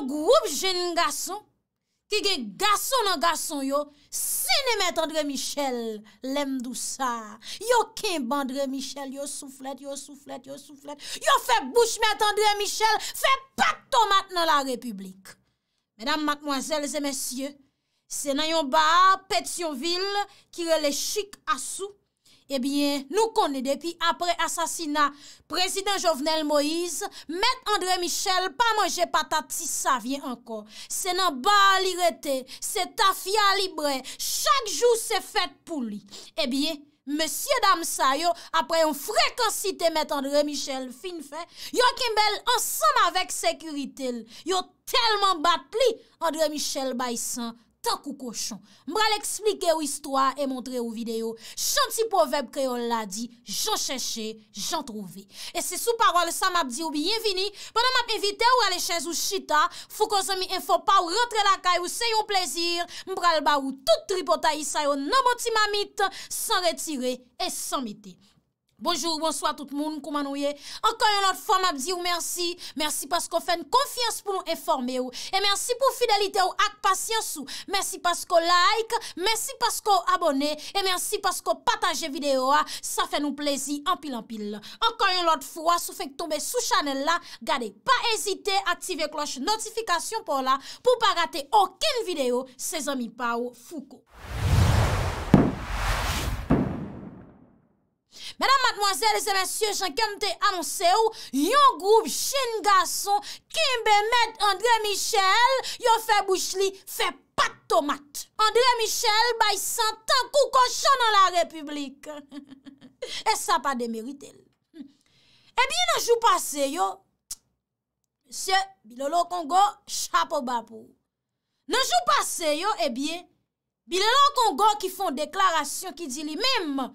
Yo groub jen n gason, ki ge gason nan gason yo, se ne mè tendre Michel lèm dousa. Yo kin bandre bon Michel, yo souflet, yo souflet, yo souflet. Yo fè bouche mè tendre Michel, fè pato mat nan la republik. Mèdam, mèkmoazèl, zè mèsyè, se nan yon bar, pet yon vil, ki rele chik asou. Ebyen, eh nou konne depi apre asasina prezident Jovenel Moïse, Mèd André Michel pa manje patati sa vie anko. Se nan ba li rete, se ta fia li bre, chak jou se fèt pou li. Ebyen, eh mèsyè dam sa yo, apre yon frekansite Mèd André Michel fin fè, yo ke mbel ansan avèk sekurite, yo telman bat li André Michel bay san. Tak ou kochon, mbra l'explike ou istwa e montre ou video, chanti poveb kre ou la di, jan cheshe, jan trove. E se sou parol sa map di ou bienvini, banan map evite ou ale chen zou chita, fou konzomi enfo pa ou rentre la kay ou se yon plezir, mbral ba ou tout tripotayi sa yo nan boti mamit, san retire et san mite. Bonjou, bonsoi tout moun, kouman ou ye. Ankon yon lot fwa m ap di ou mersi. Mersi paskou fèn konfians pou nou eforme ou. E mersi pou fidelite ou ak pasyans ou. Mersi paskou like, mersi paskou abone. E mersi paskou pataje videyo a. Sa fè nou plezi anpil anpil. Ankon yon lot fwa sou fèk tombe sou chanel la. Gadek pa ezite, aktive kloche notifikasyon pou la. Pou pa rate oken videyo, se zami pa ou fuko. Mèdam matmoasele se mèsyè chan kem te anonsè ou, yon groub chen gason kimbe met André Michel yon fè bouchli fè pat tomat. André Michel bay santan koukosho nan la republik. E sa pa demerite lè. E eh bie nanjou pase yo, mèsyè Bilolo Kongo, chapo bapou. Nanjou pase yo, e eh bie, Bilolo Kongo ki fon deklarasyon ki di li mèm mè.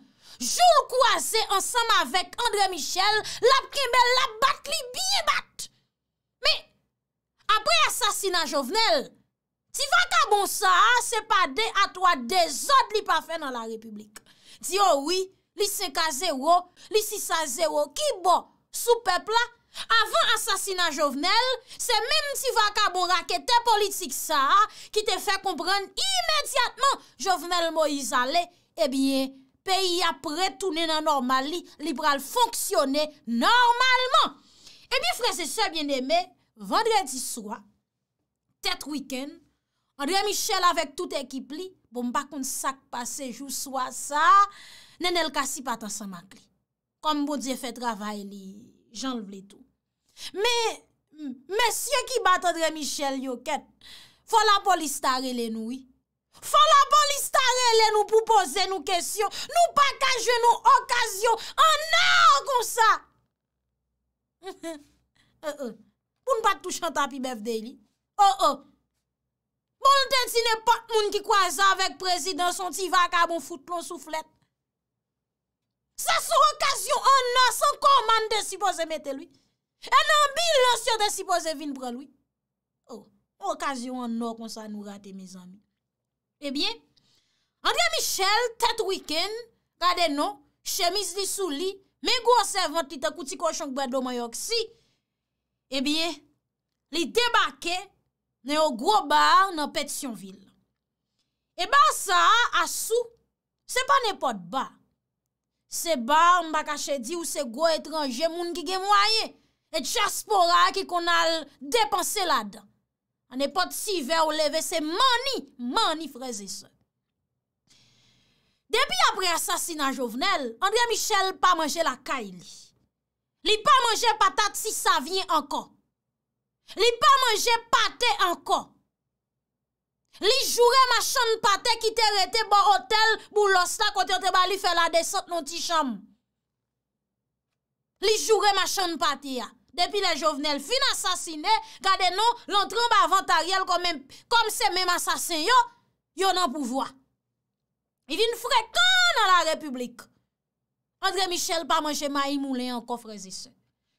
joul kouase ansam avek André Michel, lap kébel, lap bat, li biye bat. Me, apre asasina Jovenel, ti vakabon sa, se pa de atwa de zot li pa fe nan la republik. Di, oh oui, li se ka zero, li si sa zero, ki bo sou pepla, avan asasina Jovenel, se men ti vakabon rakete politik sa, ki te fe kompran imediatman, Jovenel Moïse Ale, e eh bien, peyi apre tou nè nan normal li, li pral fonksyonè normalman. E bi fwese sebyen eme, vendredi swa, tet wiken, Andre Michel avèk bon, bon tout ekip li, bom bakoun sak pasej ou swa sa, nen el kasi patan sa mak li. Kom bo di fè travay li, jan l vle tou. Me, mesye ki bat Andre Michel yo ket, fola poli stare lè noui, Fon la bon listare le nou pou pose nou kesyon. Nou pa kaje nou okasyon. An nan kon sa. Poun eh, eh. pat tou chanta pi mev de li. O, oh, o. Oh. Bon ten si ne pot moun ki kwa za vek prezident son ti vaka bon foute lon sou flet. Sa sou okasyon an nan son koman de si pose mette lui. E nan bil lansyon de si pose vin pre lui. O, oh, okasyon an nan kon sa nou rate mizan mi. Ebyen, eh André Michel, tèt wikèn, kade nou, chemis li sou eh li, men gwo servant li ta kouti kochonk bè do mayok si, ebyen, li tebake nan yo gwo bar nan Pétionville. Ebyen eh sa, asou, se pa nepot bar. Se bar mbakache di ou se gwo etranje moun ki gemwaye, et chaspora ki konal depanse la dan. A ne pot si ver ou leve, se mani, mani freze se. Depi apre asasina jovenel, André Michel pa manje la ka ili. Li pa manje patate si sa vyen anko. Li pa manje pate anko. Li jure machan pate ki te rete bo hotel bou losta konti ante ba li fe la desot nou ti cham. Li jure machan pate ya. Depi la jovenel fin asasine, gade nou l'antremb avantaryel kom se menm asasin yo, yo nan pouvoa. Edi nou fwre kon nan la republik. Andre Michel pa manje ma imoulè an kofre zise.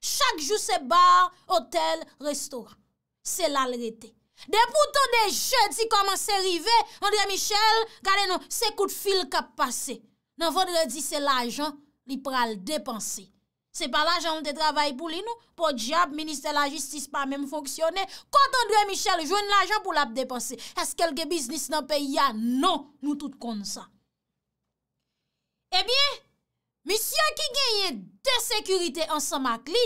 Chak jou se bar, hotel, restoran. Se lal rete. De pouton de je di koman se rive, Andre Michel gade nou se kout fil kap pase. Nan vodre di se la jan li pral depanse. Se pa l'ajan ou te travaye pou li nou? Po diap, ministè la jistis pa mèm foksyonè. Kon tan drè Michel, jwen l'ajan pou l'ap depanse. Eske lge biznis nan peyi ya? Non, nou tout kon sa. Ebyen, misyon ki genye de sekurite ansan mak li,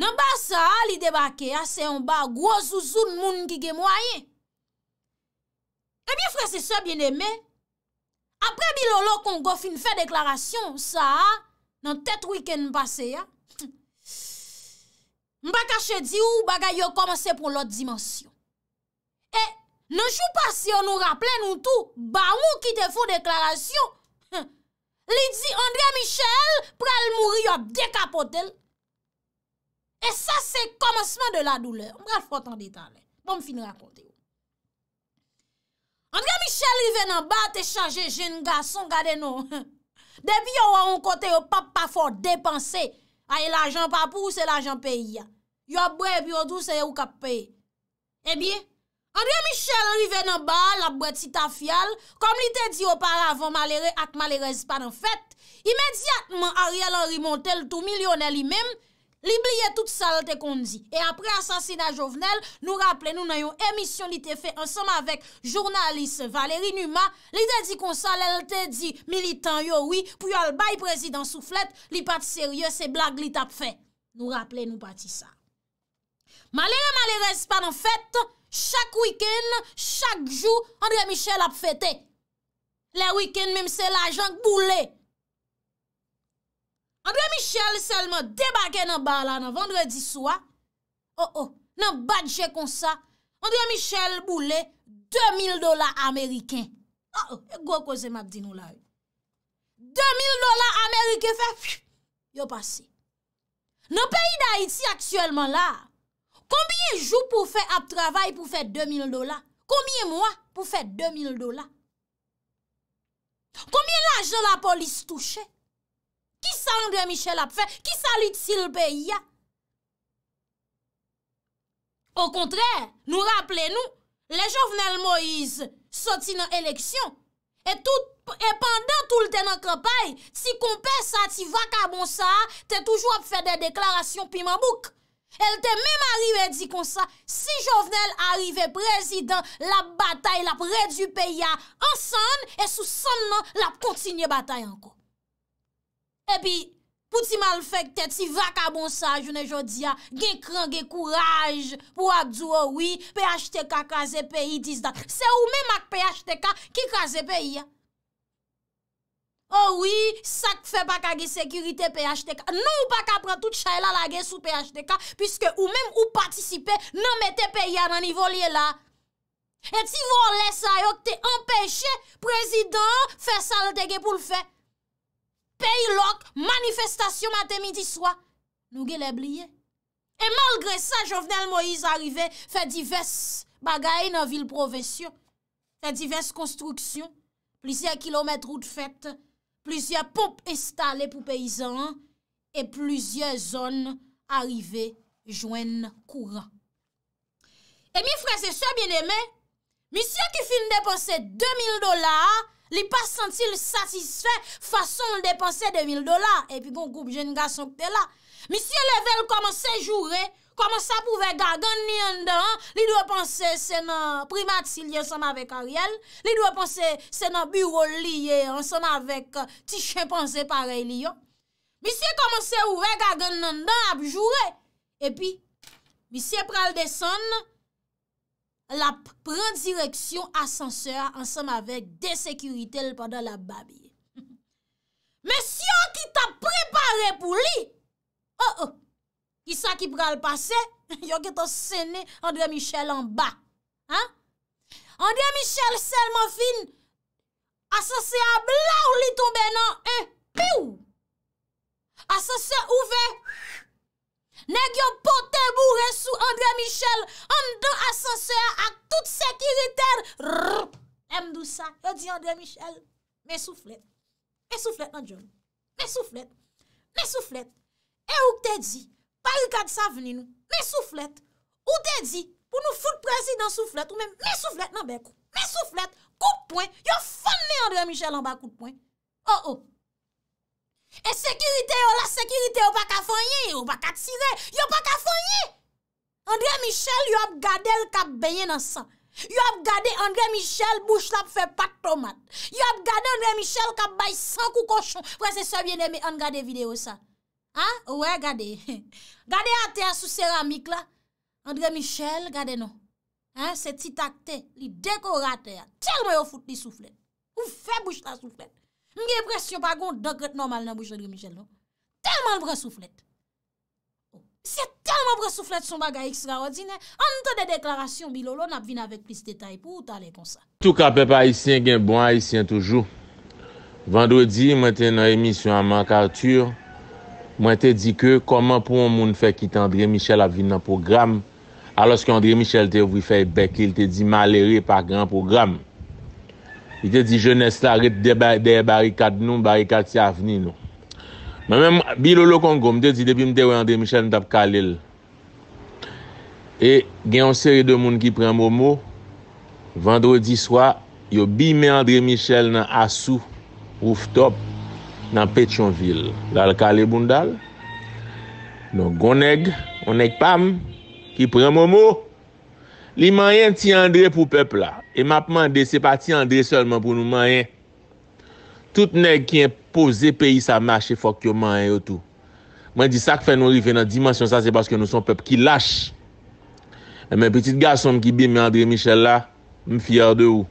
nan ba sa li debake, ase yon ba gwo zouzoun moun ki eh genye mwaye. Ebyen, frase se bienemè, apre bi lolo kongofin fe deklarasyon sa a, nan tet week-end pase ya, mba kache di ou bagay yo komanse pou lot dimensyon. E nan chou pasi yo nou rapple nou tou, ba ou ki te foun deklarasyon, li di André Michel pral mouri yo dekapotel. E sa se komanseman de la douleur. Mbra fote an detan le, pou m fin rakonte yo. André Michel i ven nan ba te chanje jen gason gade nou. Debi yo an kote yo pap pa for depanse, ay l'ajan pa pou se l'ajan peyi ya. Yo abwe biyo dou se yo kap peyi. Ebi, André Michel arrive nan ba, la abwe ti ta fyal, kom li te di yo par avon malere at malere zpan an fet, imediatman a riel an rimonte l tou milyone li mem, Li bliye tout sa lte kondi. E apre asasina jovenel, nou rappele nou nayon emisyon li te fe ansanm avek jounalise Valérie Numa. Li de di konsa lte di militan yowi pou yon bay prezident souflet li pati serye se blag li tap fe. Nou rappele nou pati sa. Malere malere espan an fete, chak wikend, chak jou André Michel ap fete. Le wikend mim se la jan kboule. Andre Michel selman debake nan bala nan vendredi swa, nan badje konsa, Andre Michel boule, 2000 dola Ameriken. Go koze mabdi nou la yo. 2000 dola Ameriken fe, yo pase. Nan peyi da iti aksyelman la, kombye jou pou fe ap travay pou fe 2000 dola? Kombye mwa pou fe 2000 dola? Kombye laj nan la polis touche? Ki sa Andre Michel ap fe? Ki sa lit si l'peya? Au kontre, nou rappele nou, le jovenel Moise soti nan eleksyon, e pandan toute nan krapay, ti kompe sa, ti vaka bon sa, te toujou ap fe de deklarasyon pi mabouk. El te mèm arive di kon sa, si jovenel arive prezident, la batay la prez du peya an san, e sou san nan la kontinye batay an kou. E pi, pou ti mal fèk tè, ti va ka bon sa, jounè jò di ya, ge kran, ge kouraj pou ak djou, owi, oh PHTK kaze peyi diz dan. Se ou mèm ak PHTK ki kaze peyi ya. Owi, oh sak fè baka ge sekirite PHTK. Nou baka pran tout chay la la ge sou PHTK, pwiske ou mèm ou patisipe nan mette peyi ya nan nivou liye la. E ti vou lè sa yo, te empèche prezident fè saltege pou l'fè. peyi lok, manifestasyon matè midi swa, nou ge le bliye. E malgre sa, Jovenel Moïse arive, fe divers bagay nan vil provesyon, fe divers konstruksyon, plizye kilometrou de fète, plizye pop estale pou peyizan, e plizye zon arive jwen kouran. E mi fre se so bin eme, mi se ki fin depose 2000 dolar, Li pa santi l satisfe fason l depanse de 1000 dola. Epi bon koup jen nga sante la. Misye level komanse jure, komanse ap ouve gagan ni yon dan. Li dwe panse se nan primatil yon sama vek a riyen. Li dwe panse se nan biro li yon sama vek ti chen panse pare li yon. Misye komanse ouve gagan nan dan ap jure. Epi misye pral deson nan. la pren direksyon asanseur ansenm avek de sekurite l pandan la babye. Mè si yon ki ta prepare pou li, oh, oh, ki sa ki pral pase, yon ki ta sene André Michel anba. André Michel selman fin, asanse a bla ou li tombe nan e, asanse ouve, Nè gyo pote bou resou André Michel, an do asenseya ak tout se kiritèr, rrp, mdousa, yo di André Michel, mè souflet, mè souflet nan djoun, mè souflet, mè souflet, e ouk te di, pari kad sa venin nou, mè souflet, ouk te di, pou nou foute prezi nan souflet, ou mè mè souflet nan bèkou, mè souflet, koup point, yo fane André Michel an ba koup point, o oh, o, oh. E sekirite yo la, sekirite yo pa ka fanyi, yo pa ka tsire, yo pa ka fanyi. Andre Michel yo ap gade l ka banyi nan san. Yo ap gade Andre Michel bouche la pfe pat tomat. Yo ap gade Andre Michel ka bay san kou koshon. Wè se sebyen eme, an gade video sa. An, wè gade. Gade ate a sou ceramik la. Andre Michel gade non. An, se ti takte, li dekora ate a. Tel mè yo foute li souflet. Ou fè bouche la souflet. Mge presyon pa goun dogret normal nan bouche André Michel nou. Teman bre souflet. Oh, se teman bre souflet sou bagay ekstraordinè, an te de deklarasyon bilolo nan ap vin avèk plis detay pou ta le konsa. Tou ka pe pa isyen gen bon, isyen toujou. Vandwodi, mwen te nan emisyon amank Arthur. Mwen te di ke, koman pou moun fe kit André Michel ap vin nan program? A loske André Michel te vwi fey bekil, te di malere pa gran program. I te di je nes la ret de barikad nou, barikad si avni nou. Ma men, bi lo lo kon gom, te di debi mte ou Andre Michel n tap kalil. E gen yon seri de moun ki pren mou mou, vendredi swa, yo bi me Andre Michel nan asou, ouf top, nan Petionville, lal kalil bundal, nou gonek, onek pam, ki pren mou mou, Li manyen ti andre pou pep la, e map mande se pa ti andre solman pou nou manyen. Tout neg ki yon pose peyi sa mashe fok yo manyen yo tou. Mwen di sak fe nou rifen nan dimansyon sa se paske nou son pep ki lache. E men petit gasom ki bime andre michel la, m fiyar de ou.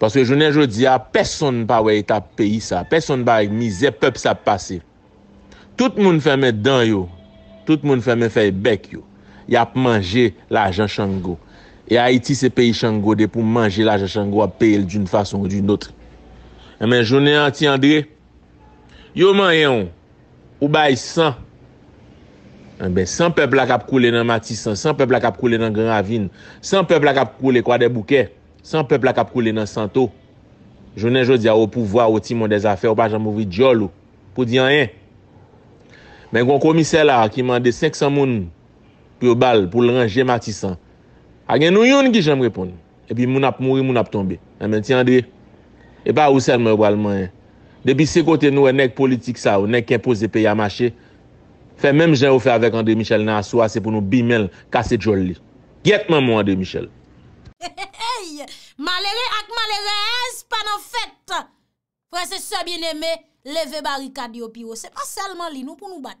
Paske jounen jodi a, peson pa wey ta peyi sa, peson pa yon mize pep sa pase. Tout moun fe men dan yo, tout moun fe men fe bek yo. ya ap manje la ajan chango. E Haiti se peyi chango de pou manje la ajan chango ap pey el d'un fason ou d'un notre. E eh men, jounen an ti André, yo man yon, ou bayi san, e eh men, san peplak ap koule nan Matisan, san peplak ap koule nan Grand Avine, san peplak ap koule kwa de Bouquet, san peplak ap koule nan Santo, jounen joun di a ou pou vwa ou ti moun de zafè, ou pa joun moun vi diol ou, pou di an yen. Men kon komise la, ki man de sek san moun, pou yo bal pou l ranje matisan. A gen nou yon ki jen m repon. E pi moun ap mouri, moun ap tombe. E men ti ande. E pa ou sel mè walman. De bi se kote nou e nek politik sa ou, nek impose pe ya mache, fe menm jen wou fe avèk André Michel nan aswa, se pou nou bimel kase jol li. Gètman moun André Michel. Hey hey hey! Malere ak malere ez panan fèt. Prese se bineme, leve barikad yo pi yo. Se pa selman li nou pou nou bat.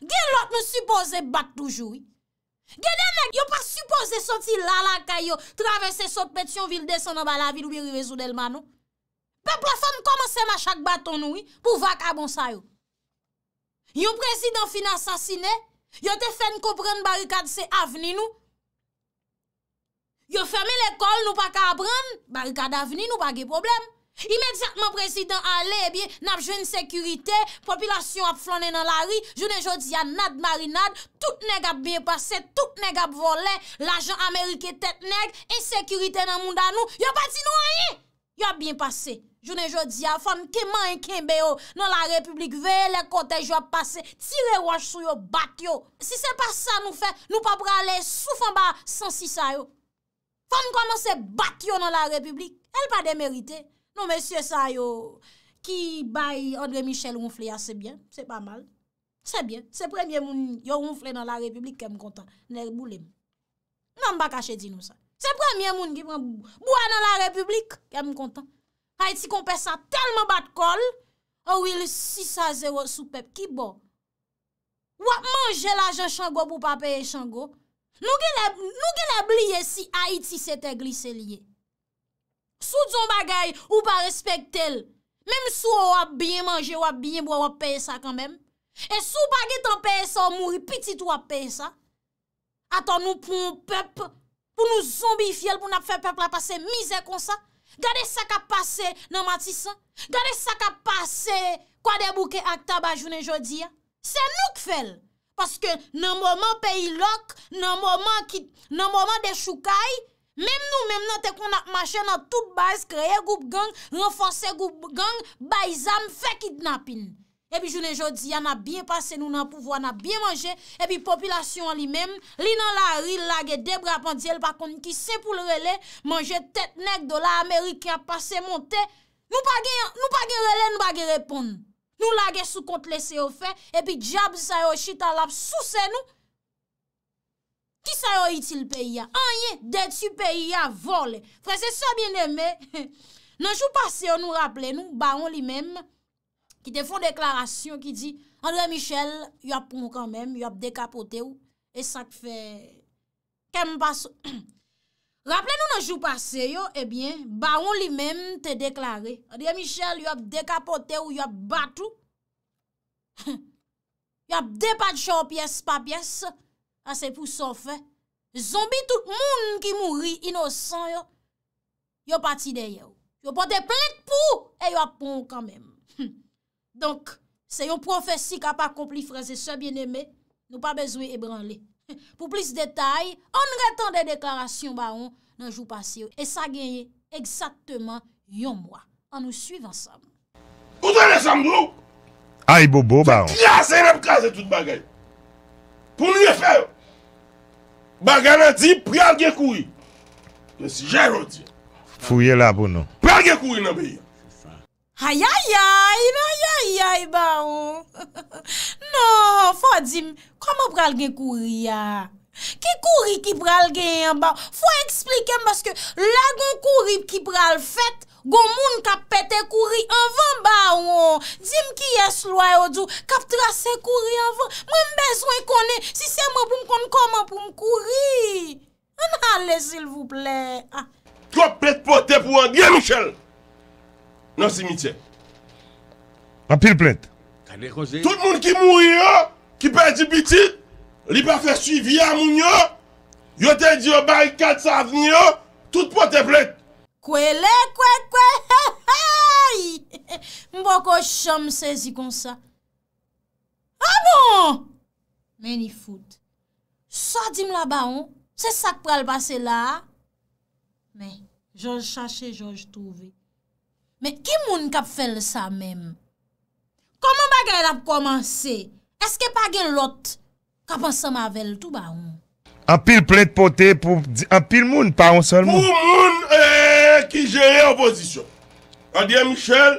Gè lòt nou suppose bat toujoui. Gede mek, yo pa suppose soti lalaka yo travese sotpet yon vil deson an bala vil ou bi rivezou del non? man nou. Pe plafon komanse ma chak baton nou yi pou vak abonsa yo. Yo prezident fina sasine, yo te fen kopren barikad se aveni nou. Yo feme l'ekol nou pa ka apren, barikad aveni nou pa ge probleme. Imediatman prezidant ale, ebyen, eh nap jwen sekurite, popilasyon ap flanen nan la ri, jounen jodi a nad marinad, tout neg ap byen pase, tout neg ap vole, la joun Amerike tet neg, e sekurite nan moun dan nou, yo pati nou a ye! Yo ap byen pase, jounen jodi a, fon keman e kenbe yo nan la republik, veye le kotej yo ap pase, tire waj sou yo, bat yo. Si se pa sa nou fe, nou pa prale sou fan ba san si sa yo. Fon koman se bat yo nan la republik, el pa demerite. Non men sye sa yo ki bay Andre Michel rounfle ya se bien, se pa mal. Se bien, se premye moun yo rounfle nan la republik kem kontan, nek boulem. Nan ba kache di nou sa. Se premye moun ki mwen bouan nan la republik kem kontan. Haiti kompe sa telman bat kol, ou il 6 a 0 soupep ki bon. Wap manje la jen chango pou pa peye chango. Nou gen e bliye si Haiti se te glise liye. ou pa respektel. Mem sou wap byen manje, wap byen, bo wap paye sa kanmem. E sou bagi tan paye sa, ou mouri pitit wap paye sa. Atan nou pou moun pep, pou nou zombi fiel, pou nou ap fè pep la pase mize kon sa. Gade sa ka pase nan matisan. Gade sa ka pase kwa debouke akta ba jounen jodi ya. Se nou kfel. Paske nan mouman peyi lok, nan mouman de choukay, nan mouman de choukay, Mèm nou mèm nou te kon ap mache nan tout base kreye goup gang, renfonse goup gang, bay zam, fek idnapin. Epi jounen jodi, yana biye pase nou nan pouvo, yana biye manje, epi popilasyon li mèm, li nan la ri, lage debra pandyel, bakon ki sepoul rele, manje tetnek do la Amerika pase monte, nou pa ge rele, nou pa ge repon. Nou lage sou kont lese yo fe, epi diab zi sa yo chita lap sou se nou, Ki sa yo iti l peyi ya? Anye, deti l peyi ya, vole. Frase, sa bien eme, nanjou pase yo nou rappele nou, baron li mem, ki te fon deklarasyon, ki di, André Michel, yop mou kanmem, yop dekapote ou, e sa te fe, kem baso. Rappele nou nanjou pase yo, e bien, baron li mem te deklare, André Michel, yop dekapote ou, yop batou, yop de patchou piyes pa piyes, Ase ah, pou sofe, zombi tout moun ki mouri inosan yo, yo pati deye yo. Yo pote plek pou, e yo apon kanmem. Donk, se yo profesi kapak kompli freze se bieneme, nou pa bezwe e branle. Pou plis detay, an reten de deklarasyon baon nan jou pasye yo. E sa genye eksakteman yon mwa. An nou suiv ansam. Ote le samdou? A e bobo baon. Ya se rep kaze tout bagay. Pou nou ye feyo? Bagana di, pral ge kouye. Desi jero di. Fouye la bono. Pral ge kouye nan beye. Hayayay, hayayay ba ou. No, fò di, kòmò pral ge kouye? Ki kouri ki pral gen yon ba, fwa eksplikem baske la kon kouri ki pral fet, gwo moun kapete kouri an van ba yon. Djem ki yes lwa yon djou, kap trase kouri an van. Mwen bezwen konen, si se mwen pou mkon koman pou mkouri. An ale sil vouple. Kwa ah. pet pote pou an gen michel? Nan si mitye? A pil pet? Kane kose? Tout moun ki mouri yon, ki perdi biti? Kane? Li pa fè suivi ya moun yo, yo te diyo bayi kat sa avni yo, tout pote plek. Kwe le, kwe kwe, mbo ko chom sezi kon sa. A moun, meni fout. Sa di m la ba ou, se sak pral basè la. Men, jòj chache, jòj touve. Men, ki moun kap fè le sa men? Koman bagèl ap komanse? Eske pa gen lote? Kapan sa mavel, tou ba ou? Apil ple de pote pou apil moun, pa ou sol moun? Pou moun, eee, eh, ki jeye opozisyon. Adye Michel,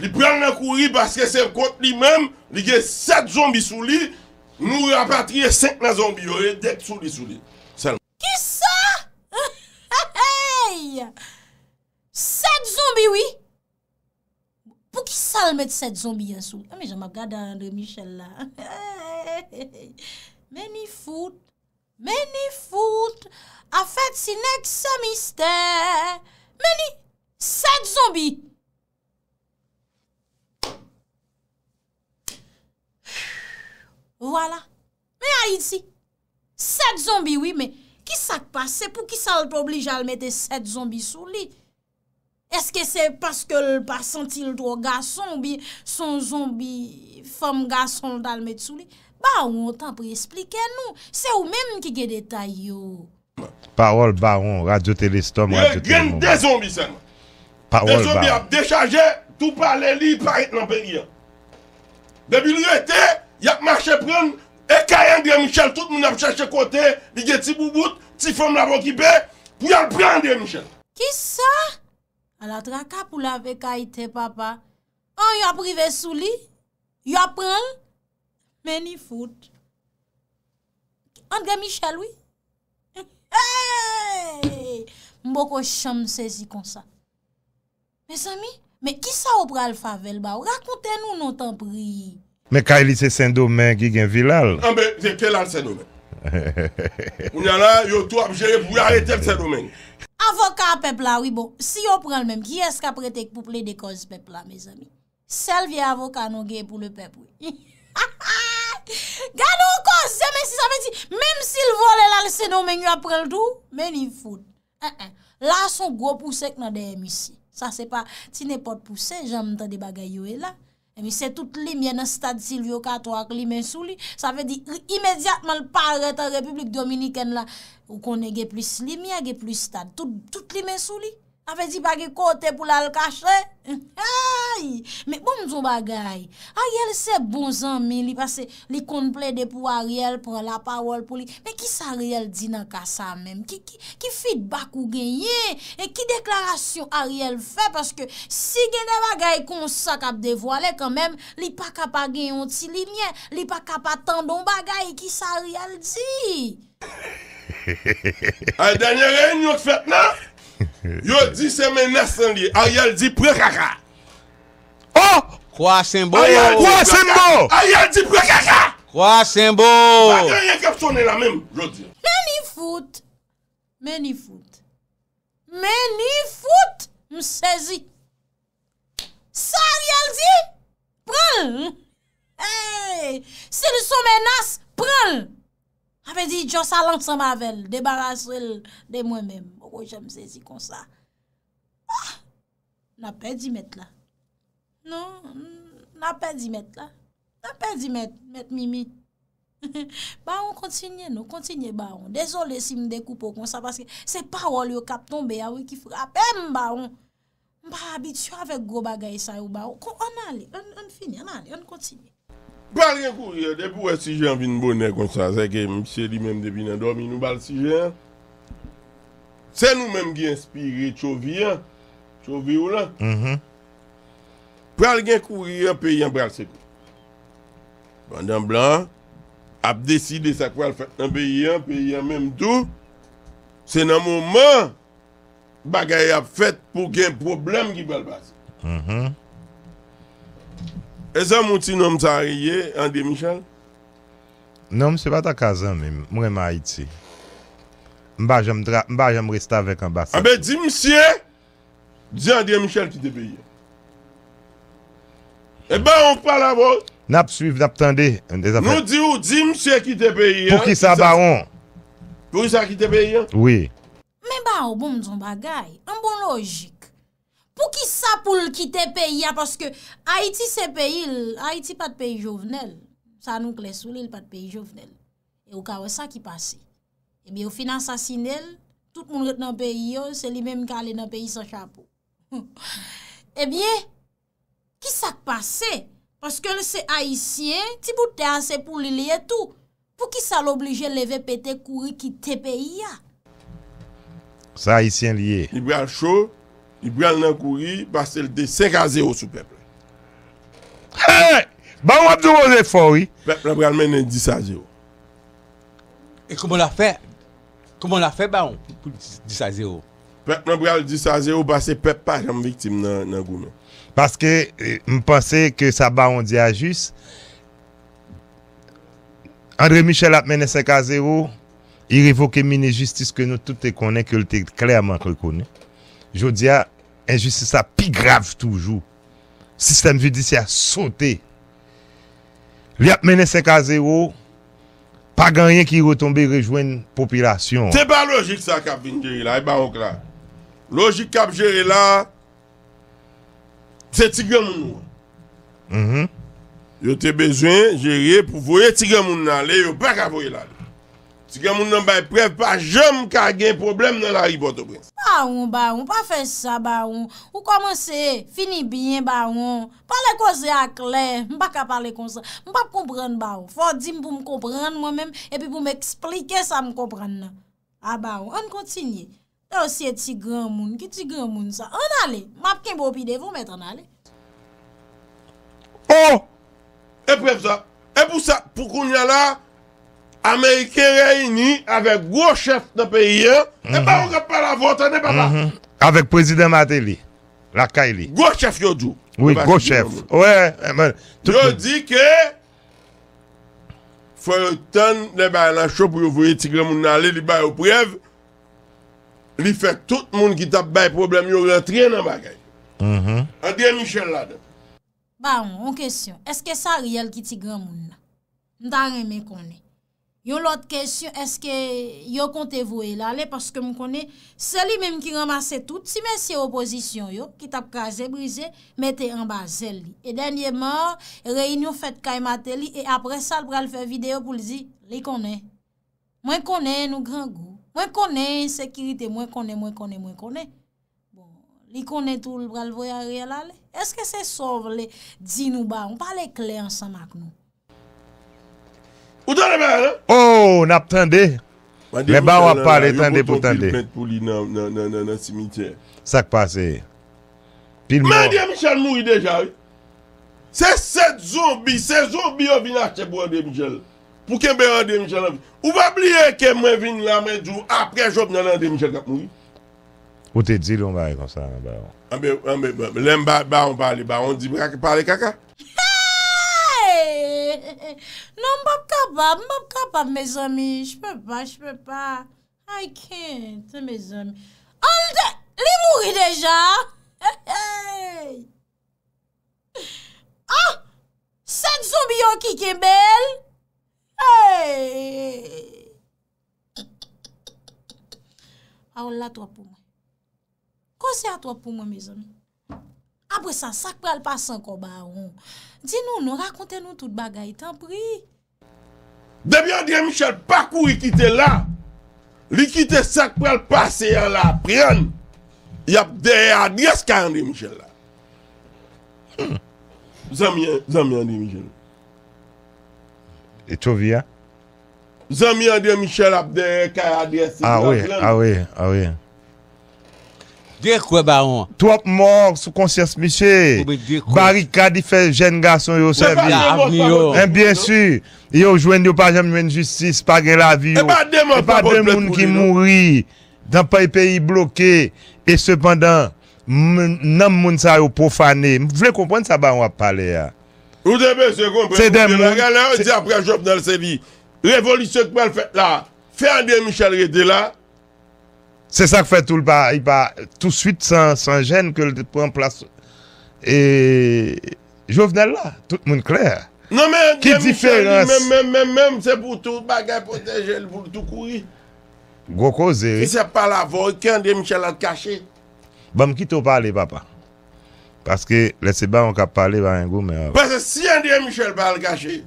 li pran na kouri baske se kote li mem, li ge set zombi sou li, nou rapatriye set na zombi yo e, dek sou li sou li, selman. Ki sa? Eee, set zombi wii? Pou ki sal met 7 zombi yansou? A mi jan ma gada Andre Michel la. Meni foute, meni foute, a fèt si nek se mistè. Meni 7 zombi. Voilà. Meni a yid si. 7 zombi, oui, meni. Ki sak pa, se pou ki sal probli jal mette 7 zombi souli. Eske se paske l pa sentil dwo gason bi, son zonbi fom gason dal met sou li? Ba ou anta pou esplike nou? Se ou menm ki ge detay yo? Parol baron, radyo telestom, radyo telestom. Gen de zonbi sen. Parol baron. De zonbi ap dechaje, tou pa le li parit nan peri ya. Bebi l yo ete, yak mache pren e kayen deye michel, tout moun ap chache kote, li ge ti bubut, ti fom la vok ibe, pou yal pren deye michel. Ki sa? A la tra ka pou la ve ka ite papa. An oh, yon prive sou li, yon pren, men yon foute. Andre Michel, oui? Hey! Mbo ko chanm sezi kon sa. Mes ami, me ki sa opra al favel ba? Rakoute nou nou tan pri. Me ka elise sen domen gigen vilal? An be, gen ke lan sen domen. Mwen ya la, yo tou apje, mwen ya retev sen domen. Avoka pepla, wibo, si yo pren l menm, ki es ka prete pou ple de koz pepla, mes ami? Sel vie avoka non gen pou le pep, wibo. Gane ou koz, jeme si sa ven si, menm si l vole la l seno menm yo apren l dou, menm yon foun. La son go pousek nan DM ici. Sa se pa, ti ne pot pousek, jame ta de bagay yo e la. Se tout li miye nan stad Silvio Kato ak li men sou li Sa fe di imediatman Par etan Republik Dominiken la Ou kon ege plus li miye Ege plus stad Tout li men sou li Afè di pa ge kote pou lal kache? Ayy! Mè boum zon bagay. Ariel se bon zanmè. Li pa se li kon ple de pou Ariel pou la pawol pou li. Mè kis Ariel di nan kasa mèm? Ki fit bakou genye? E ki deklarasyon Ariel fè? Paske si genye bagay kon sa kap devwale kan mèm, li pa kapa genyon ti li mè? Li pa kapa tan don bagay? Kis Ariel di? Ayy danye rey nou k fèt nan? Yo di se menas an liye, a yal di pre kaka. Oh! Kwa senbo yo? Kwa senbo! A yal di pre kaka! Kwa senbo! A gen yon kapsyon e la men, yo di. Meni fout! Meni fout! Meni fout! Msezi! Sa yal di! Pral! Hey! Se li son menas, pral! A ve di, Djosa lansan mavel, debarazrel de mwen menm. Ou jèm sezi kon sa Ou N apè di mèt la Non N apè di mèt la N apè di mèt Mèt mimi Baon kontinye nou Kontinye baon Dezolè si m dekupo kon sa Paske se pa wòl yo kap ton be ya wè ki fwè Ape m baon M pa abityo avèk go bagay sa yo baon Kon on ale On finye On ale On kontinye Ba rien kouye Depou wè si jèm vin bonè kon sa Zè ke m se li mèm depi nan domi nou bal si jèm Se nou menm gen espiri chovi an, chovi ou lan, mhm. pral gen kouri an peyi an pral sepou. Bandan blan, ap desi de sakwal fèt nan peyi an, peyi an menm tou, se nan mouman bagay ap fèt pou gen problem gen pral basi. Mhm. E zan mouti nom ta ariye, Ande Michal? Nom se ba ta kazan menm, mwen ma iti. Mba jom resta vek ambasade. A be di msye, di a di a msye ki te peye. E ba on pa la vod. Nap suiv, nap tende. Nou di ou, di msye ki te peye. Pou ki sa ba on? Pou ki sa ki te peye? Oui. Me ba ou bon zon bagay, an bon logik. Pou ki sa pou l ki te peye? Parce que Haiti se peye, Haiti pa de peye jovenel. Sa nou klesou li, pa de peye jovenel. E ou kawe sa ki pase. Ebyè ou finan sa sinel Tout moun let nan beyi yo Se li menm gale nan beyi sa chapo Ebyè Kisak pase Paskèl se aisyen Ti pou tase pou li liye tou Pou kisal oblige leve pete kouri ki te beyi ya Sa aisyen liye Ibreal chou Ibreal nan kouri Paskèl de 5 a 0 sou peple Hey Ba wap di wazè fò wè Peple a breal mennen 10 a 0 E koumou la fè Kouman la fe baron pou 10 a 0? Mwen pou yal 10 a 0, ba se pep pa jam viktim nan gounen. Paske mwen euh, pense ke sa baron di a jist, André Michel ap menen 5 a 0, y revoke mine justice ke nou tout te konen, ke l te klerman te konen. Jou di a, en justice sa pi grav toujou. Sistem judisi a sote. Li ap menen 5 a 0, Pa ganyen ki yotombe rejwen popilasyon. Se ba logik sa kap vin jere la, e barok la. Logik kap jere la, se tigè moun. Mhm. Yo te bezwen jere pou voye tigè moun nan le, yo baka voye la li. Ti gen moun nan bay pref pa jom kage yon problem nan la ribote ou prens. Ba ou, ba ou, pa fe sa ba ou. Ou komanse, fini byen ba ou. Pale kose akle, mba ka pale konsa. Mba pa kompran ba ou. Fa di m pou m kompran mwen men, e pi pou m eksplike sa m kompran nan. A ba ou, an kontinye. E osye ti gen moun, ki ti gen moun sa. An ale, mba pe ken bo pide, voun met an ale. Oh! E pref sa. E pou sa, pou konja la, Américain réunie avec gros chef de pays, et hein. pas eh ben, mhm. on ne pas la vote, n'est hein, pas mm -hmm. Avec président Matéli, la Kaili. Gros chef, yo dit. Oui, eh ben, gros chef. Ouais, man. Je dit que, faut le temps de ben, la chaud pour ouvrir tigre moun aller, li bail aux preuves. Li fait tout le monde qui tape des problème, il rentre dans bagay. Mhm. André Michel là-dedans. Bah, on question. Est-ce que ça réel qui tigre moun là? M'ta qu'on konne. Yon lot kèsyon, eske yo konte vwe la le, paske m konen, seli menm ki ramase tout, si men se opozisyon yo, ki tap kaze brize, mette an ba zel li. E denye mor, reynyon fèt kaymate li, e apre sa, l bral fè videyo pou li zi, li konen. Mwen konen nou gran go. Mwen konen, sekirite, mwen konen, mwen konen, mwen konen. Bon, li konen tout, l bral vwe a rye la le. Eske se sov le, di nou ba, an pa le kle ansan mak nou. O, eh? oh, nap tende. Mwen ba wap pale tende pou tende. Sak pase. Men de Michel moui deja ou. Eh? Se set zonbi, se zonbi ou vi nan chèp ou an de Michel. Pou ken be an de Michel an vi. Ou wap liye ke mwen vin la men djou apre jòp nan an de Michel kap moui. Ou te di loun ba yon konsan mwen ba wap. An be, an be, an be, mwen ba wap pale kaka. Non, mbap kabab, mbap kabab, mez ami. Jpe pa, jpe pa. Ayke, te mez ami. Alte, li mouri deja? Ah, sen zombi yo ki kebel? A ou la to apoum. Ko se a to apoum, mez ami? apre sa sak pral pasan kon baron. Di nous racontez nous toute tout bagay, tan pri. Debi André Michel pakou yi kite la, li kite sak pral pase en la pren, Y a adres ka André Michel là. Zamien hmm. Zami, André Michel. Et Tovia? Zami André Michel ap deye ka Ah oui, ah oui, ah oui. Dire quoi, baron Trop mort sous conscience, monsieur. Barricade, fait jeune garçon, et servi. Bien, eh, bien sûr. ils ont joué, pas jamais une justice, pas gagné la vie. Eh, pas de monde qui mourit dans pas pays, pays bloqué. Et cependant, non, moun ça a profané. Vous voulez comprendre ça, baron, à parler. Hein? Vous devez comprendre. C'est des mots. Révolution qui fait là. Fernand Michel Redela. là. Se sa k fè tou l pa, i pa tout suite san jen ke l pou en plas. E, jo vnen la, tout moun kler. Nan men, men, men, men, men, men, se boutou bagay potejel, pou l tout kouri. Goko ze. E se pa la voy, kè an dey Michel la kache. Ba m kitou pale papa. Paske, lese ba an ka pale ba yon gou, me avan. Paske si an dey Michel pa al gache,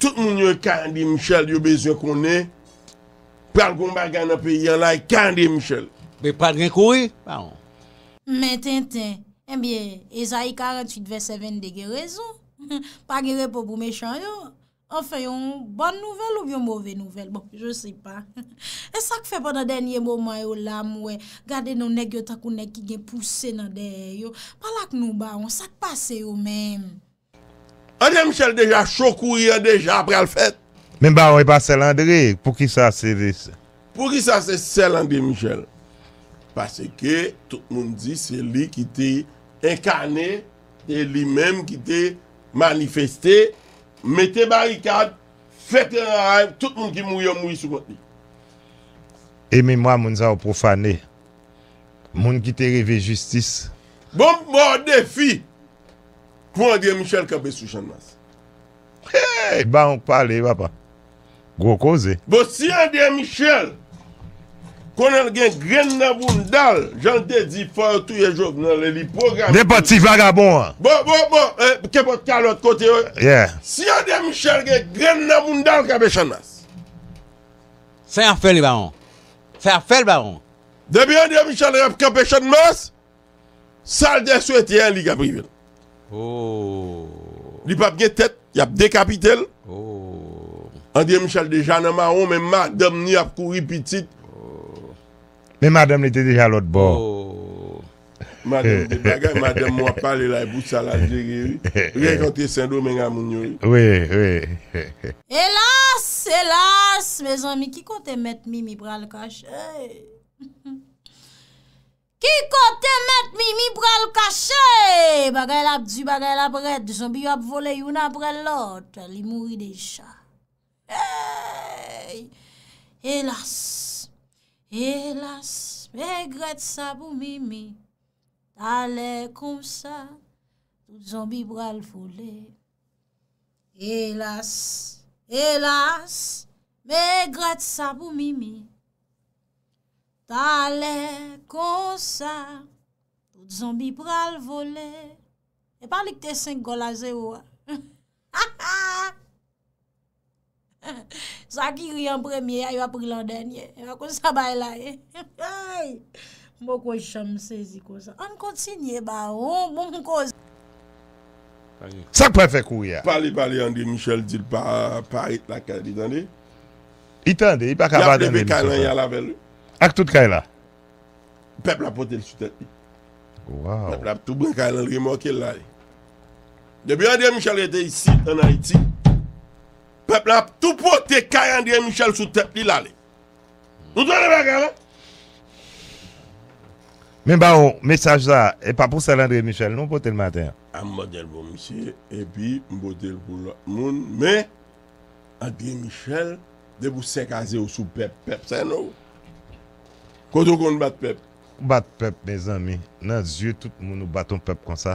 tout moun yo kè an dey Michel yo bezyon konen, Pe al koumba gana pi yon la e kande Michel. Be padre kouye? Ba yon. Men ten ten, eh en biye, e zayi karantit ve se ven de ge rezon. Pa ge repo bou mechanyo, an fe yon ban nouvel ou yon mouve nouvel, bon, je se pa. E sak fe padan denye mouman yon lamwe, gade yon negyotakounen ki gen pousse nan de yon. Palak nou ba yon, sak pase yon men. A de Michel deja chokouye deja apre al fet? Men ba wè pa selandre pou ki sa seve se. Pou ki sa se selandre Michel. Pase ke tout moun di se li ki te inkane, e li menm ki te manifeste, mete barikade, fete en arrive, tout moun ki mou yo mou yi sou kote. E men mwa moun za wap profane, moun ki te revè justice. Bon moun defi, pou an dire Michel kapè sou chanmas. Hey, ba wè pa le wapa. Gwo koze. Bo, si yon de Michel, konan gen gren nan voun dal, jan de di fwa ou tou ye jok nan le li program. De pati vagabon an. Bo, bo, bo, ke euh, pot ka lout kote yo. Yeah. Si yon de Michel gen gren nan voun dal, kabe chan mas. Sa yon fè li baron. Sa yon fè li baron. De bi yon de Michel gen kabe chan mas, sal de sou ete yon li gabrivel. Oh. Li pap gen tet, yap de kapitel. Oh. Andiye michal dejan nanman ou men madem ni ap kouri pitit. Men madem ni te dejan lout bo. Madem di bagay madem mwa pale la e bousal aljegi. Rien janteye sendo men a mounyo. Oui, oui. Elas, elas, mezan mi ki kote met mi mi pral kache. Ki kote met mi mi pral kache. Bagay la ap di, bagay la ap red. De son bi yo ap vole yon ap brel lot. Li mouri dejan. Hey, helas, helas, me gret sa pou mimi, talè kon sa, tout zon bi pral vole. Helas, helas, me gret sa pou mimi, talè kon sa, tout zon bi pral vole. E pa li kte sengol aze ou, ha, ha, ha. Sa ki ri an premye a yo apri landen ye Yo akon sabay la ye Mwoko chom sezi ko sa An kontinye ba ou oh, Mwoko chom sezi ko sa Sak prefe kou ya Pali pali ande michel di l pa Pa it la kade itande Itande? Ak tout kade la Pep la pote l sutete Pep la tout bre kade l rimoke la e. Debi ande michel ete isi An ha iti Mè non? ba ou, mesaj la, e pa pou sal Andre Michel, nou pote l matè? A mbode l pou bon, msie, e pi mbode l pou l moun, mè, Andre Michel, de pou sekaze ou sou pep, pep, se nou? Koto kon bat pep? Bat pep, mè zami, nan zye, tout moun nou baton pep kon sa.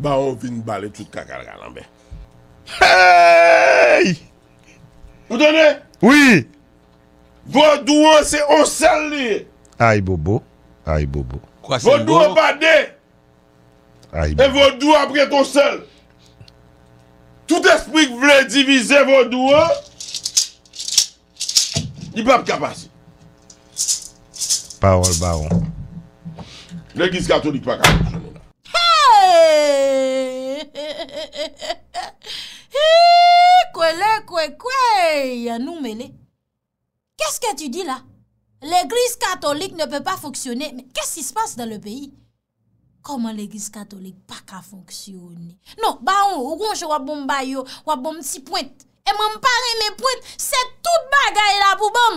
Baon vin bale tout kakal kala mbe. Hey! Otene? Oui! Vodou an se onsel li. Ay bobo, ay bobo. Vodou an pa de. E vodou apre ton sel. Tout esprit vle divize vodou an. Nipap kapas. Paol baon. Legis kato nipak apre ton sel mona. Kwe le, kwe kwe, yanou non, me le Kè s'ke tu di la? L'Egris Katolik ne pe pa foksyonè Kè s'i s'pans dan le peyi? Koman l'Egris Katolik pa ka foksyonè? Non, ba ou, oukounche wap bom bayo Wap bom si point Eman pare men point Sè tout bagay la pou bom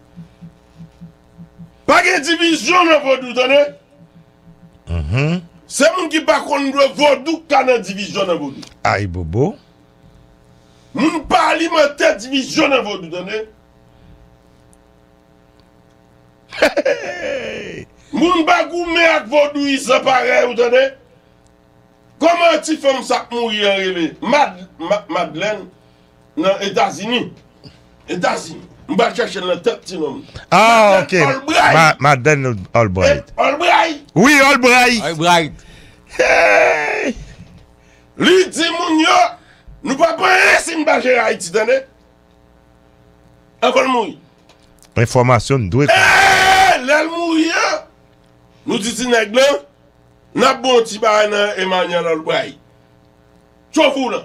Pake divizyon an vodou, tene. Mhm. Se moun ki bakon vodou, kane divizyon an vodou. Ay, bobo. Moun pa li mante divizyon an vodou, tene. Moun bagou me ak vodou isapare, tene. Koman ti fem sak moun yerele? Madlen nan edazini. Edazini. Mba chè chè lè tèp ti moun. Ah, ok. Mba den lè Olbrait. Eh, Olbrait? Oui, Olbrait. Olbrait. Hey! Li di moun yo, nou pa pè lè si mba chè lè iti dè ne? A fòl moui? Reformasyon dwe kwa. Hey! Eh, lè lè moui yo, nou di ti neg lè, nap bon ti parè nan Emmanuel Olbrait. Chòfou lè.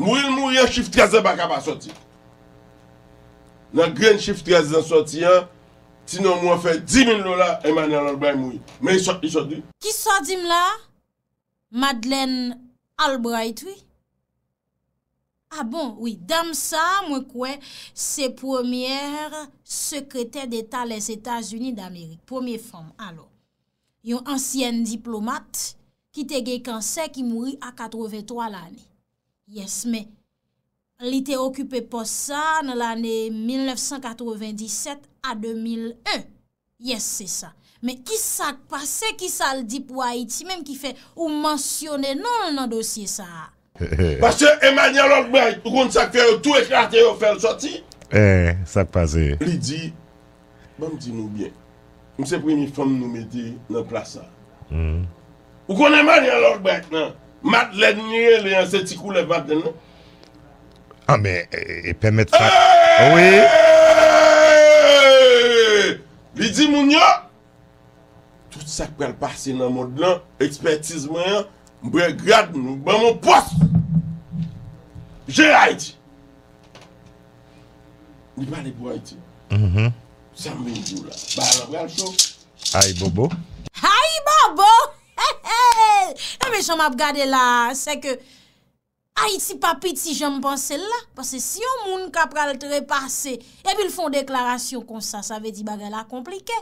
Moui lè moui yo, shift kè zè baka pa soti. Nan gren chif 13 dan soti an, ti nan mwen fè 10.000 lola, Emmanuel Albright mwoy. Men yi sot di. Ki sot di mla? Madeleine Albright wè. A ah bon, wè. Dam sa mwen kwen se premier sekretèr d'Etat les Etats-Unis d'Amerik. Premier form. Yo ansyen diplomat ki te gey kansè ki mwoy a 83 lani. Yes men. Li te okupe pos sa nan l ane 1997 a 2001. Yes, se sa. Me ki sa k pase, ki sa l di pou Haiti, menm ki fe ou mansyone nan nan dosye sa. Pase Emane Alokbet, wakon sa k fere tou ekrate yo fere soti. Eh, sa k pase. Li di, ban di nou bien, mse premi fom nou me di nan plasa. Wakon Emane Alokbet nan, mat len nye le an se ti koule vaten nan, Ha ah, mè, e permet fa... Eeeeee! Ouwe! Eeeeee! Li di moun yo! Tout sa kwen pase nan mod lan, ekspertise mwen, mwen grad mwen, mwen moun post! Jè a iti! Li mwen de pou a iti? Mh mh! Sa mwen jou la! Ba la mwen chok! Hai bobo! Hai bobo! He he! Mwen chon mwen v gade la, seke... Haïti pa piti jom panse la, pase si yon moun kap pral trepase, ebi l foun deklarasyon kon sa, sa ve di bagay la komplike,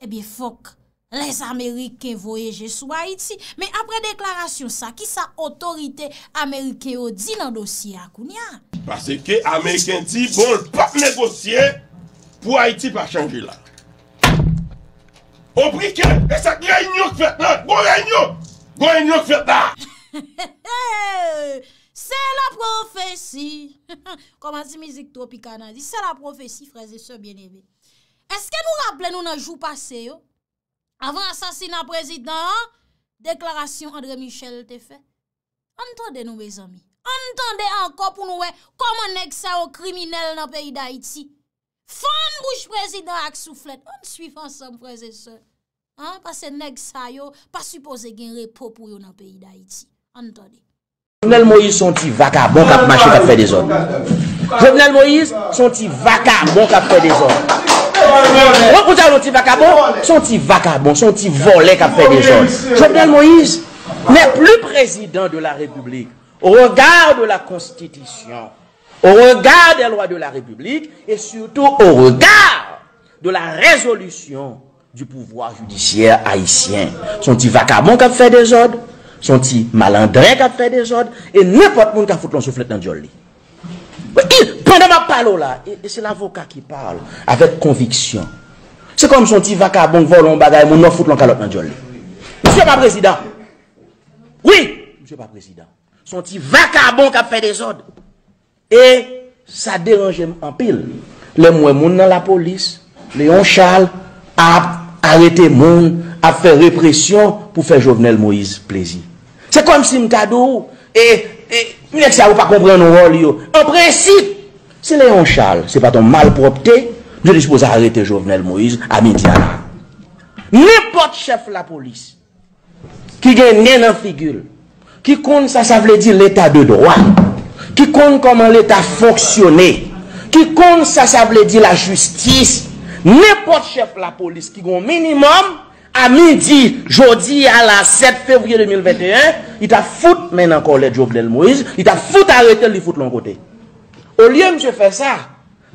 ebi eh fok les Amerike voyeje sou Haïti, me apre deklarasyon sa, ki sa otorite Amerike yo di nan dosye akoun ya. Pase ke Amerike ti bon l pak negosye, pou Haïti pa chanje la. Oplike, e sa kre yon yon kferta, kre yon yon kferta. Se la profesi Koman si mizik tropi kanazi Se la profesi freze se bien eve Eske nou rappele nou nan jou pase yo Avan ansasina prezident Deklarasyon André Michel te fe Antande nou bez ami Antande anko pou nou we Koman nek sa yo kriminel na peyi da iti Fande bouche prezident ak souflet An suivan sa preze se Pase nek sa yo Pasupose gen repopou yo na peyi da iti Entendez. Jovenel Moïse sont ti vagabond marché mache a fè des ordres? Jovenel Moïse sont ti vagabond kap fè des ordres? Wè kouta son ti vagabond, son vagabond, son ti volè kap fè des ordres. Jovenel Moïse n'est plus président de la République. Au regard de la Constitution, au regard des lois de la République et surtout au regard de la résolution du pouvoir judiciaire haïtien. Son ils vagabond kap fait des ordres? Son ti malandre kap fè desod E nèpot moun kap fout lonsou flèk nan djol li Pwè ki, pwè nan ma palo la E se l'avoka ki parle Avèk konviksyon Se kom son ti vaka bon volon bagay Moun nou fout lonsou flèk nan djol li Mse pa prezident Oui, mse pa prezident Son ti vaka bon kap fè desod E sa deranje an pil Le mwen moun nan la polis Le yon chal A ap arète moun a fè represyon pou fè Jovenel Moïse plézi. Se kom si mta dou, e mwenèk sa wou pa komprè nou rol yo, apre si, se lè yon chal, se paton mal propte, mwenè dispòs a arète Jovenel Moïse, a midi anan. Nè pot chèf la polis, ki gen nen an figul, ki kon sa sa vle di l'état de droit, ki kon koman l'état fonksyoné, ki kon sa sa vle di la justis, nè pot chèf la polis, ki gen minimum, A midi, jodi, a la 7 februye 2021, it a fout men ankor let Jovenel Moïse, it a fout arete li fout lon kote. O liye mse fè sa,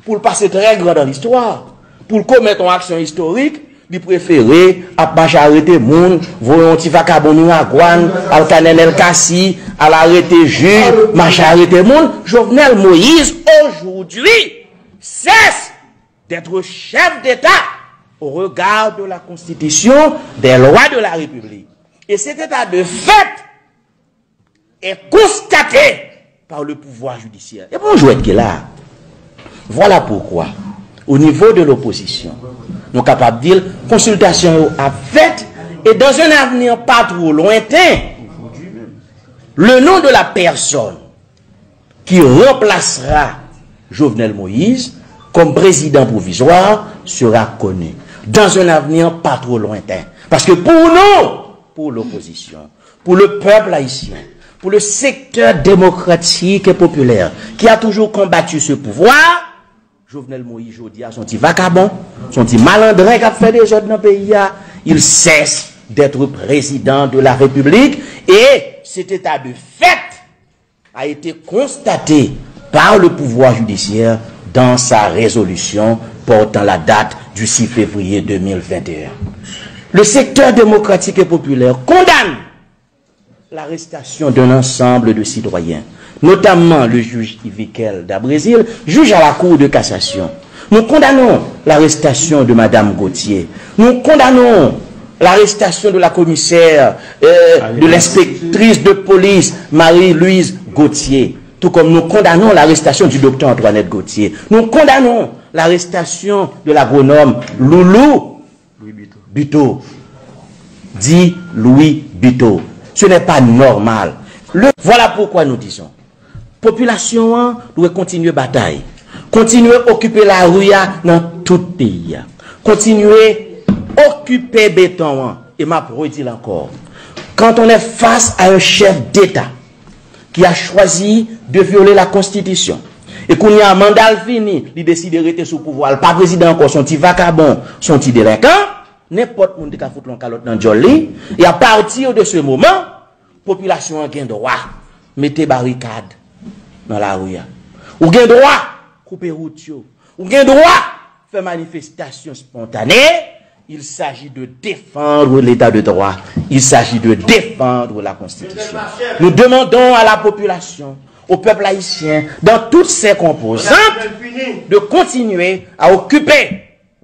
pou l'passe drè gwa dan l'histoire, pou l'komet ton aksyon historik, li prefere ap mach arete moun, volonti va kabouni wakouan, al kanen el kasi, al arete ju, mach arete moun. Jouvenel Moïse, aujourd'hui, sès d'être chef d'Etat, au regard de la Constitution, des lois de la République. Et cet état de fait est constaté par le pouvoir judiciaire. Et bonjour, être là. Voilà pourquoi, au niveau de l'opposition, nous sommes capables de dire consultation à fait et dans un avenir pas trop lointain, le nom de la personne qui remplacera Jovenel Moïse comme président provisoire sera connu dans un avenir pas trop lointain. Parce que pour nous, pour l'opposition, pour le peuple haïtien, pour le secteur démocratique et populaire qui a toujours combattu ce pouvoir, Jovenel Moïse Jodia, son petit vacabon, son petit malandrin qui a fait des jeunes dans le pays, hein, il cesse d'être président de la République et cet état de fait a été constaté par le pouvoir judiciaire dans sa résolution portant la date du 6 février 2021. Le secteur démocratique et populaire condamne l'arrestation d'un ensemble de citoyens, notamment le juge Ivikel d'Abrésil, juge à la Cour de cassation. Nous condamnons l'arrestation de Madame Gauthier. Nous condamnons l'arrestation de la commissaire, euh, de l'inspectrice de police, Marie-Louise Gauthier. Tout comme nous condamnons l'arrestation du docteur Antoinette Gauthier. Nous condamnons l'arrestation de l'agronome Loulou Buteau. Dit Louis Buteau. Ce n'est pas normal. voilà pourquoi nous disons. Population 1 doit continuer bataille. Continuer occuper la rue dans tout pays. Continuer à occuper béton. Et m'a dit encore. Quand on est face à un chef d'État qui a choisi de violer la Constitution, E kou ni a mandal fini li desi de rete sou pouvo al pa prezident kon son ti vakabon, son ti derekan, nepot moun de ka foute lankalot nan djolli, e a partir de se mouman, populasyon gen droa, mete barikad nan la ouya. Ou gen droa, koupe rou tchou. Ou gen droa, fe manifestasyon spontane, il s'agi de defandre l'Etat de droa. Il s'agi de defandre la konstitusyon. Nou demandon a la populasyon, ou pepl laisyen, dan tout se komposante, de kontinue a okupe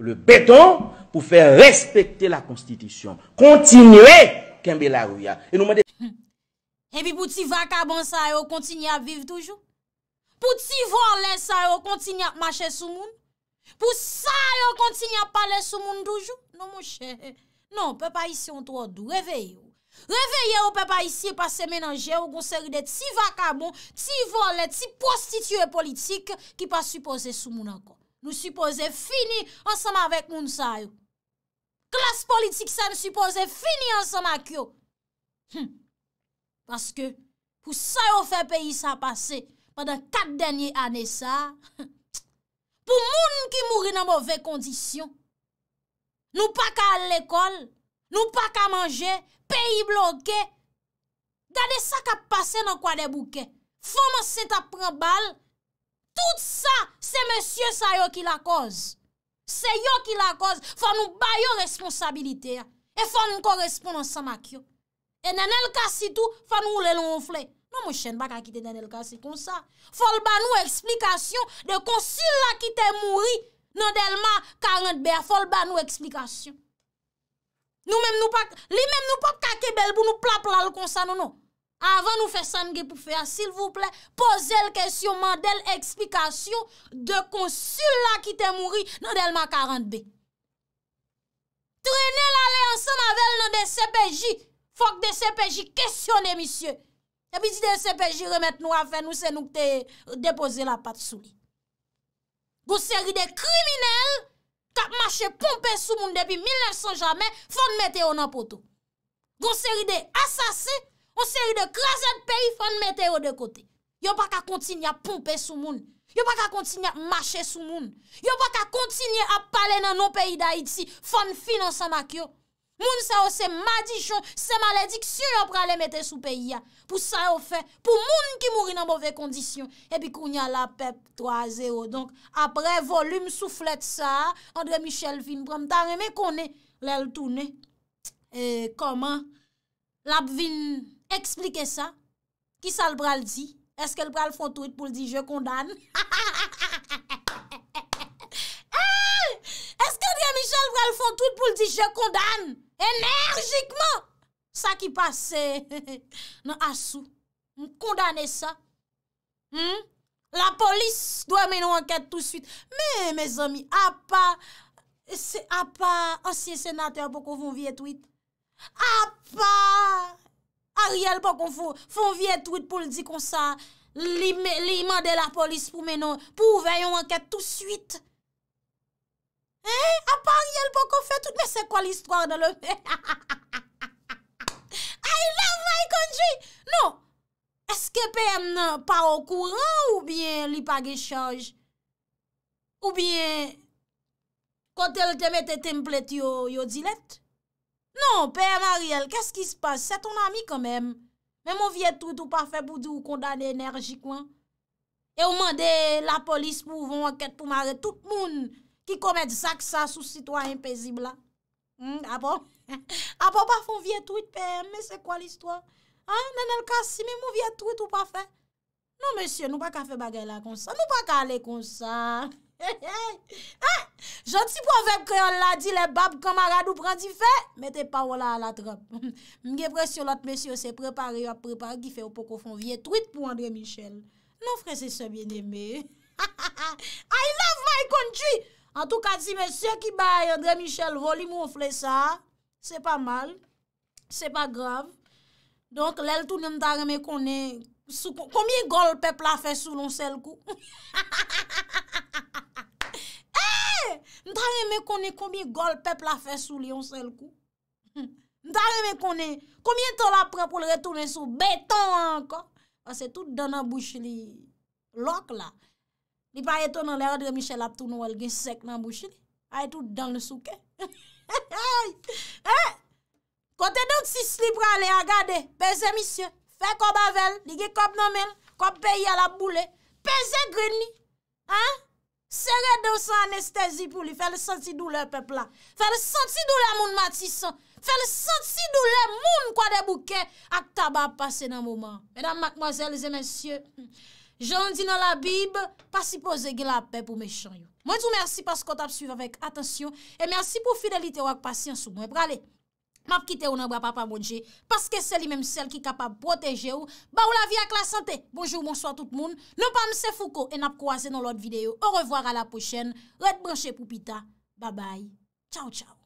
le beton, pou fè respekte la konstitisyon. Kontinue, Kembe Larouya. E pi pou ti va kaban sa yo kontinue ap viv toujou? Pou ti va lè sa yo kontinue ap mache sou moun? Pou sa yo kontinue ap pale sou moun toujou? Non mou chè, non, pep a yisi an to odou, e vey yo. Réveye ou pe pa isi e pa se menanje ou konseri de ti vakamon, ti volet, ti prostitue politik ki pa suppose sou moun ankon. Nou suppose fini ansama vek moun sa yo. Klas politik sa nou suppose fini ansama kyo. Paske pou sa yo fe peyi sa pase padan kat denye ane sa, pou moun ki mouri nan mouve kondisyon, nou pa ka l'ekol, nou pa ka manje... Peyi bloke, gade sa ka pase nan kwa de bouke. Foman se ta prebal, tout sa se monsye sa yo ki la koz. Se yo ki la koz, foman nou bayo responsabilite ya. E foman nou korespon nan samak yo. E nan el kasi tou, foman nou le lou oufle. Nan mou chen baka kite nan el kasi kon sa. Foman nou eksplikasyon de konsil la ki te mouri nan delman karantbe. Foman nou eksplikasyon. Li menm nou pa kake bel bou nou plapla l kon sa nou nou. Avan nou fe san ge pou fe a, sil vou ple, pose l kesyon man del eksplikasyon de konsul la ki te mouri nan del makarandebe. Trene l ale ansan avel nan de CPJ. Fok de CPJ, kesyone misye. Ebi di de CPJ remet nou afe nou se nou te depose la pat sou li. Gou seri de kriminel, ka mache pompe sou moun depi 1900 jamen, fon meteo nan poto. Gon seri de asase, gon seri de kraset peyi fon meteo de kote. Yo pa ka kontinye a pompe sou moun, yo pa ka kontinye a mache sou moun, yo pa ka kontinye a pale nan nou peyi da iti, fon finan sa makyo. Moun sa o se madijon, se maledik. Si yo prale mette sou peyi ya. Po sa o fe, po moun ki mourin an bove kondisyon. E pi koun ya la pep 3-0. Donk apre volume souflet sa. Andre Michel vine pran tan reme konen. Le l toune. E, koman? La vine explike sa. Ki sa l pral di? Eske l pral fon tout pou l di je kondan? Ha ha eh! ha ha ha ha ha ha! Ha! Eske Andre Michel pral fon tout pou l di je kondan? Enerjikman sa ki pase nan asou. M kondane sa. Hmm? La polis dwa menon anket tout suite. Me, me zomi, apa, apa, asye senater poko fonvye tout wite. Apa, a riyel poko fonvye tout wite pou l di konsa li mande la polis pou menon pou veyon anket tout wite. Ha eh, pa a riel pou kon fè tout? Mè se kwa l'histoire de lò? I love my country! Non, eske P.M. nan pa ou kouran ou bien li pa gechage? Ou bien kontel teme te templet yo dilet? Non, P.M. a riel, kè s'ki s'passe? Se ton ami konmèm? Mèm ou vye tout ou pa fè pou di ou kondane enerji kwen? E ou mande la polis pou von waket pou mare tout moun? Ki komè di sak sa sou sitwa impèzib la. Hmm, Apo? Apo pa fon vie twit pe? Mè se kwa l'istwa? Nan el kasi mè mou vie twit ou pa fe? Non, mèsyon, nou pa ka fe bagay la kon sa. Nou pa ka ale kon sa. Joti po vep kreol la di le bab kamara nou pran di fe. Mète pa wola ala trap. Mège pre syon lot mèsyon se prepari ap prepari ki fe ou poko fon vie twit pou André Michel. Non fre se se mèdeme. I love my country! An tou kade si mè sè ki bay André Michel voli moun fè sa, sè pa mal, sè pa grav. Donk lèl tou nèm ta remè konè, sou komye gol pep eh! la fè sou l'on sè l'kou? Hey! Nèm ta remè konè komye gol pep la fè sou l'on sè l'kou? Nèm ta remè konè komye ton la prè pou lè tonè sou? Beton an! An se tout dan a bouch li lok la. Li pa etou nan le odre Michel Abtou nou el gen sek nan bouchi li. A etou dan le souke. Eh, kote do ti slip rale, agade, peze misye. Fe kob avel, digi kob nomen, kob peye la boule. Peze greni. Se redou sa anestezi pou li, fe le senti doule pepla. Fe le senti doule moun matisan. Fe le senti doule moun kwa de bouke ak taba pase nan mouman. Medan makmazel, zemensye. jan di nan la bib, pasi po ze gen la pe pou me chan yo. Mwen tou mersi paskot ap suyve avèk, atensyon, e mersi pou fidelite wak pasyansou mwen. Prale, map kite ou nan bra pa pa mounje, paske se li menm sel ki kapap proteje ou, ba ou la vi ak la sante. Bonjour, monswa tout moun. Nopan mse fouko, e nap kouaze nan lot videyo. Au revoir, a la pochen. Ret branchè pou pita. Ba bay. Chow chow.